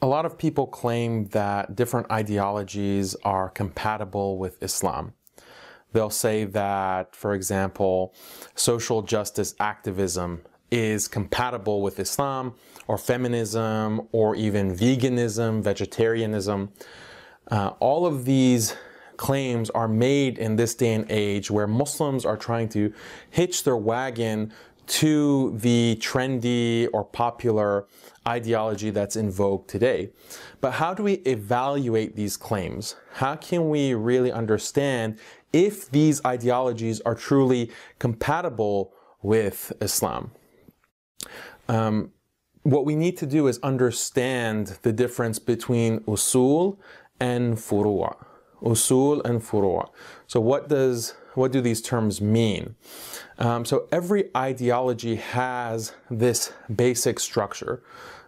A lot of people claim that different ideologies are compatible with Islam. They'll say that, for example, social justice activism is compatible with Islam or feminism or even veganism, vegetarianism. Uh, all of these claims are made in this day and age where Muslims are trying to hitch their wagon to the trendy or popular ideology that's in vogue today. But how do we evaluate these claims? How can we really understand if these ideologies are truly compatible with Islam? Um, what we need to do is understand the difference between usul and furu'a. Usul and furu'a. So what does what do these terms mean? Um, so every ideology has this basic structure.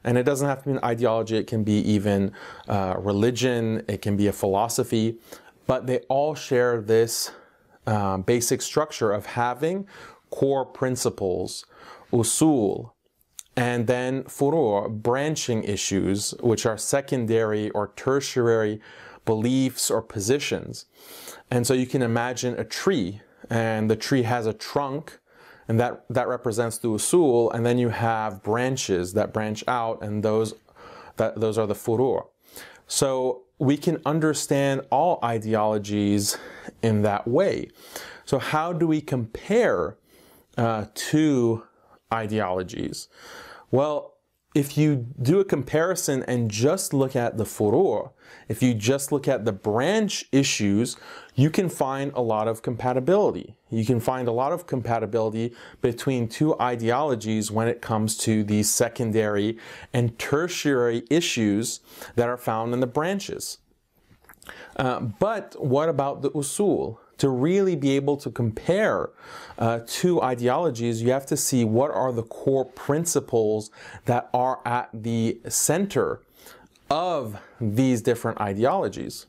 And it doesn't have to be an ideology, it can be even uh, religion, it can be a philosophy, but they all share this uh, basic structure of having core principles, usul, and then furor, branching issues, which are secondary or tertiary beliefs or positions. And so you can imagine a tree and the tree has a trunk and that, that represents the usul and then you have branches that branch out and those, that, those are the furor. So we can understand all ideologies in that way. So how do we compare uh, two ideologies? Well, if you do a comparison and just look at the furor, if you just look at the branch issues, you can find a lot of compatibility. You can find a lot of compatibility between two ideologies when it comes to the secondary and tertiary issues that are found in the branches. Uh, but what about the usul? to really be able to compare uh, two ideologies, you have to see what are the core principles that are at the center of these different ideologies.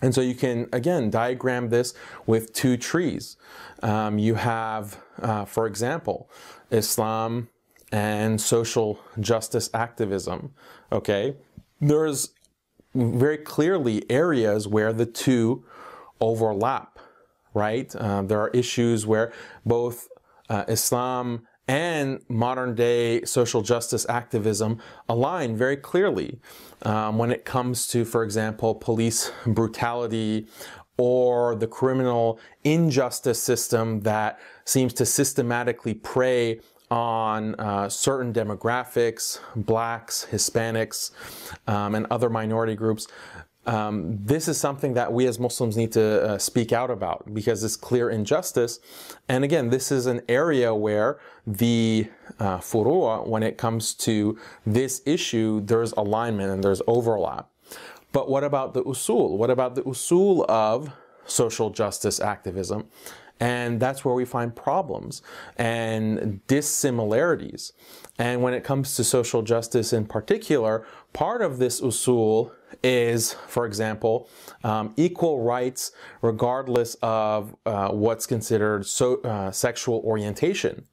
And so you can, again, diagram this with two trees. Um, you have, uh, for example, Islam and social justice activism, okay? There's very clearly areas where the two overlap right? Um, there are issues where both uh, Islam and modern day social justice activism align very clearly um, when it comes to, for example, police brutality or the criminal injustice system that seems to systematically prey on uh, certain demographics, blacks, Hispanics, um, and other minority groups um, this is something that we as Muslims need to uh, speak out about because it's clear injustice. And again, this is an area where the uh, furua, when it comes to this issue, there's alignment and there's overlap. But what about the usul? What about the usul of social justice activism? And that's where we find problems and dissimilarities. And when it comes to social justice in particular, part of this usul is, for example, um, equal rights regardless of uh, what's considered so, uh, sexual orientation,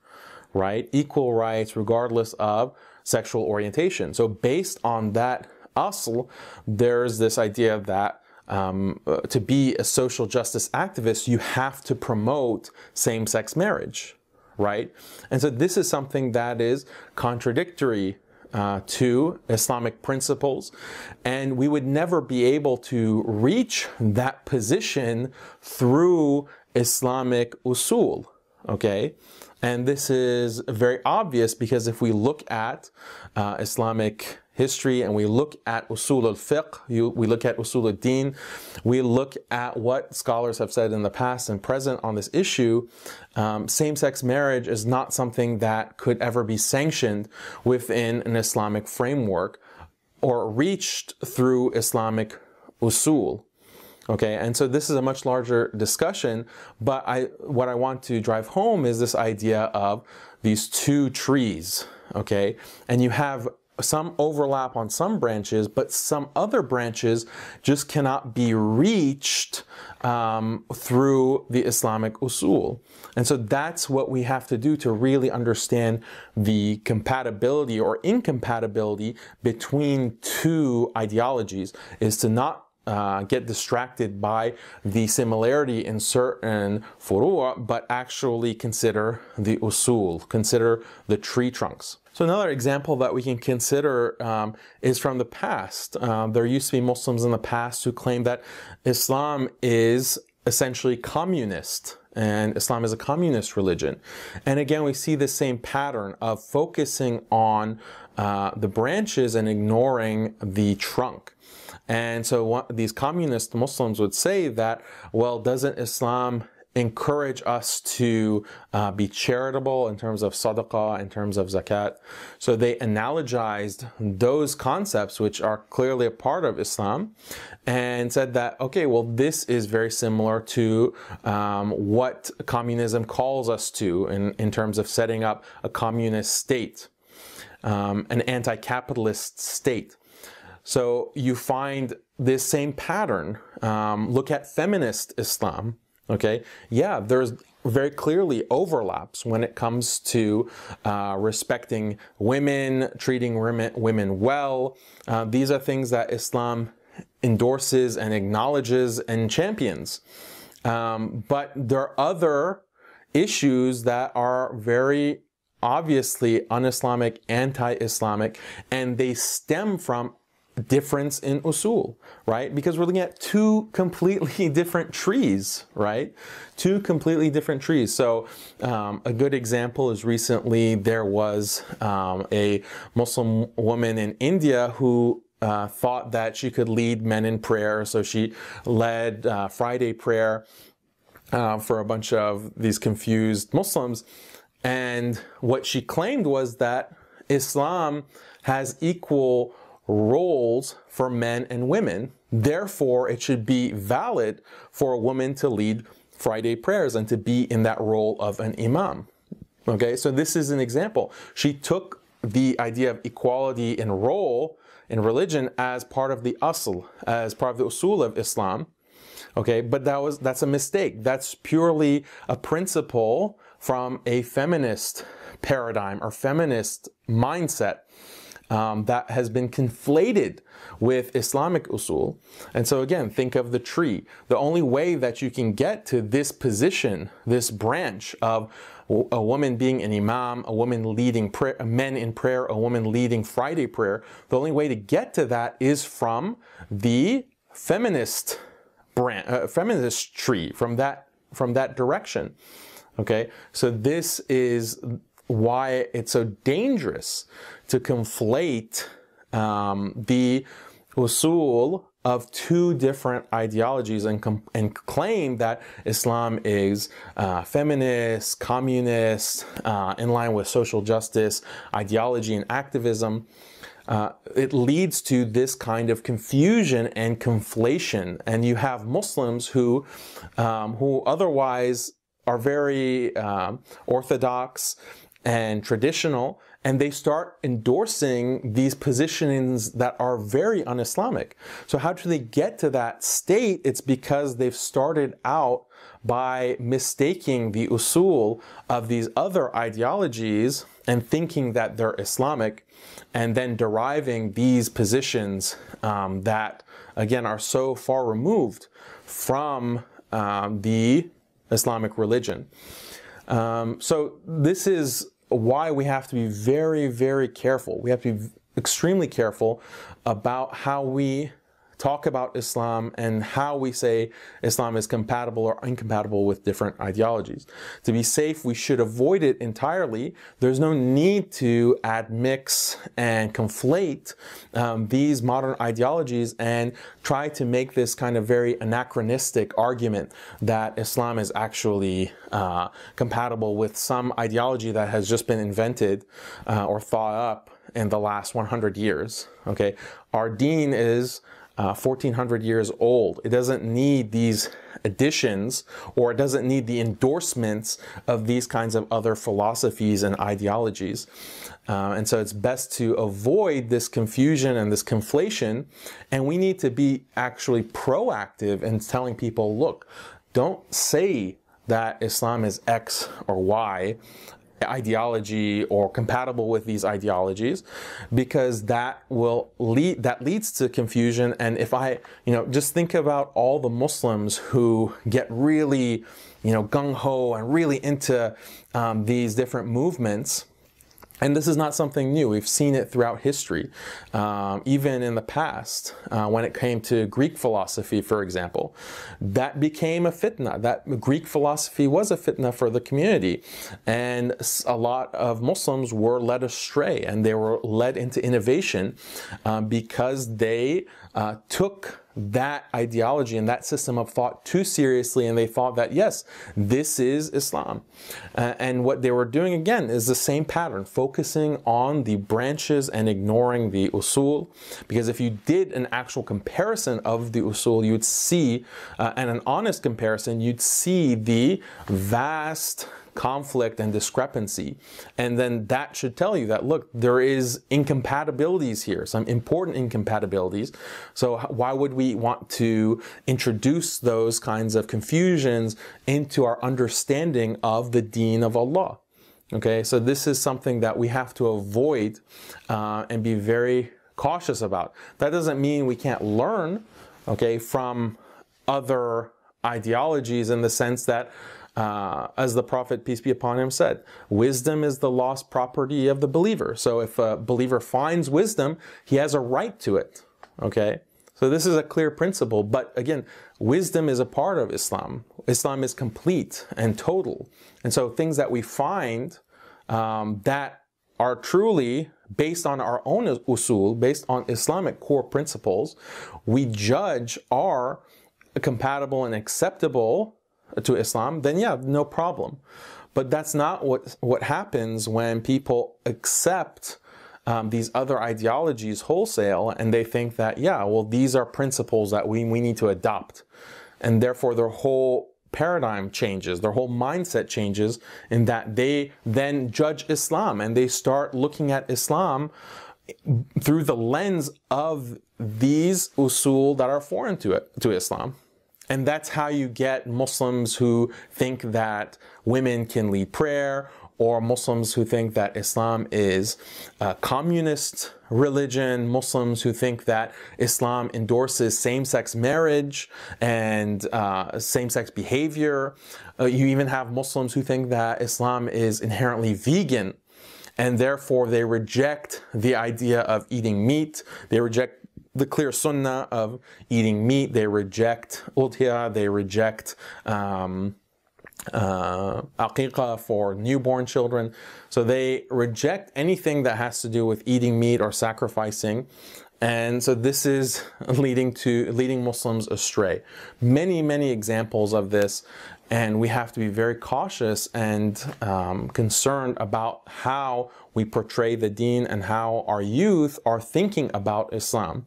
right? Equal rights regardless of sexual orientation. So based on that asl, there's this idea that um, uh, to be a social justice activist, you have to promote same-sex marriage, right? And so this is something that is contradictory uh, to Islamic principles, and we would never be able to reach that position through Islamic usul. Okay, and this is very obvious because if we look at uh, Islamic history and we look at usul al-fiqh, we look at usul al din we look at what scholars have said in the past and present on this issue, um, same-sex marriage is not something that could ever be sanctioned within an Islamic framework or reached through Islamic usul. Okay, and so this is a much larger discussion, but I what I want to drive home is this idea of these two trees, okay? And you have some overlap on some branches, but some other branches just cannot be reached um, through the Islamic usul. And so that's what we have to do to really understand the compatibility or incompatibility between two ideologies is to not uh, get distracted by the similarity in certain furu'a, but actually consider the usul, consider the tree trunks. So another example that we can consider um, is from the past. Uh, there used to be Muslims in the past who claimed that Islam is essentially communist and Islam is a communist religion. And again, we see the same pattern of focusing on uh, the branches and ignoring the trunk. And so what, these communist Muslims would say that, well, doesn't Islam encourage us to uh, be charitable in terms of sadaqah, in terms of zakat. So they analogized those concepts, which are clearly a part of Islam, and said that, okay, well, this is very similar to um, what communism calls us to in, in terms of setting up a communist state, um, an anti capitalist state. So you find this same pattern. Um, look at feminist Islam. Okay, yeah, there's very clearly overlaps when it comes to uh, respecting women, treating women, women well. Uh, these are things that Islam endorses and acknowledges and champions. Um, but there are other issues that are very obviously un-Islamic, anti-Islamic, and they stem from difference in usul, right? Because we're looking at two completely different trees, right? Two completely different trees. So um, a good example is recently there was um, a Muslim woman in India who uh, thought that she could lead men in prayer, so she led uh, Friday prayer uh, for a bunch of these confused Muslims. And what she claimed was that Islam has equal roles for men and women. Therefore, it should be valid for a woman to lead Friday prayers and to be in that role of an imam. Okay, so this is an example. She took the idea of equality in role in religion as part of the asl, as part of the usul of Islam. Okay, but that was that's a mistake. That's purely a principle from a feminist paradigm or feminist mindset um, that has been conflated with Islamic usul. And so again, think of the tree. The only way that you can get to this position, this branch of a woman being an imam, a woman leading prayer, men in prayer, a woman leading Friday prayer, the only way to get to that is from the feminist branch, uh, feminist tree, from that from that direction. Okay, so this is why it's so dangerous to conflate um, the usul of two different ideologies and, and claim that Islam is uh, feminist, communist, uh, in line with social justice ideology and activism. Uh, it leads to this kind of confusion and conflation, and you have Muslims who, um, who otherwise are very uh, orthodox and traditional, and they start endorsing these positionings that are very un-Islamic. So how do they get to that state? It's because they've started out by mistaking the usul of these other ideologies and thinking that they're Islamic and then deriving these positions um, that again are so far removed from um, the Islamic religion. Um, so this is why we have to be very, very careful. We have to be extremely careful about how we talk about Islam and how we say Islam is compatible or incompatible with different ideologies. To be safe, we should avoid it entirely. There's no need to admix and conflate um, these modern ideologies and try to make this kind of very anachronistic argument that Islam is actually uh, compatible with some ideology that has just been invented uh, or thought up in the last 100 years. Okay, our deen is 1400 uh, years old. It doesn't need these additions or it doesn't need the endorsements of these kinds of other philosophies and ideologies. Uh, and so it's best to avoid this confusion and this conflation. And we need to be actually proactive in telling people, look, don't say that Islam is X or Y ideology or compatible with these ideologies because that will lead that leads to confusion and if i you know just think about all the muslims who get really you know gung-ho and really into um, these different movements and this is not something new. We've seen it throughout history, um, even in the past, uh, when it came to Greek philosophy, for example. That became a fitna. That Greek philosophy was a fitna for the community. And a lot of Muslims were led astray and they were led into innovation uh, because they uh, took that ideology and that system of thought too seriously, and they thought that, yes, this is Islam. Uh, and what they were doing again is the same pattern, focusing on the branches and ignoring the usul. Because if you did an actual comparison of the usul, you'd see, uh, and an honest comparison, you'd see the vast conflict and discrepancy. And then that should tell you that, look, there is incompatibilities here, some important incompatibilities. So why would we want to introduce those kinds of confusions into our understanding of the deen of Allah? Okay, so this is something that we have to avoid uh, and be very cautious about. That doesn't mean we can't learn, okay, from other ideologies in the sense that uh, as the Prophet, peace be upon him, said, wisdom is the lost property of the believer. So if a believer finds wisdom, he has a right to it. Okay? So this is a clear principle, but again, wisdom is a part of Islam. Islam is complete and total. And so things that we find um, that are truly based on our own usul, based on Islamic core principles, we judge are compatible and acceptable to Islam, then yeah, no problem. But that's not what, what happens when people accept um, these other ideologies wholesale and they think that, yeah, well, these are principles that we, we need to adopt. And therefore, their whole paradigm changes, their whole mindset changes in that they then judge Islam and they start looking at Islam through the lens of these usul that are foreign to it, to Islam. And that's how you get Muslims who think that women can lead prayer or Muslims who think that Islam is a communist religion, Muslims who think that Islam endorses same sex marriage and uh, same sex behavior. Uh, you even have Muslims who think that Islam is inherently vegan and therefore they reject the idea of eating meat. They reject the clear sunnah of eating meat. They reject udhiyah, they reject um, uh, aqiqah for newborn children. So they reject anything that has to do with eating meat or sacrificing. And so this is leading to leading Muslims astray. Many, many examples of this, and we have to be very cautious and um, concerned about how we portray the deen and how our youth are thinking about Islam.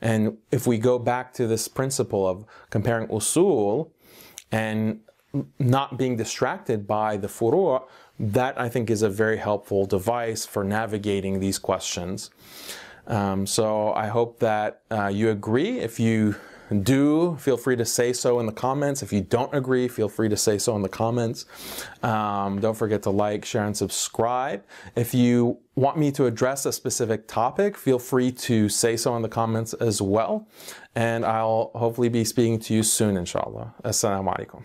And if we go back to this principle of comparing usul and not being distracted by the furu', that I think is a very helpful device for navigating these questions. Um, so I hope that uh, you agree. If you do, feel free to say so in the comments. If you don't agree, feel free to say so in the comments. Um, don't forget to like, share, and subscribe. If you want me to address a specific topic, feel free to say so in the comments as well. And I'll hopefully be speaking to you soon, inshallah. Assalamu alaikum.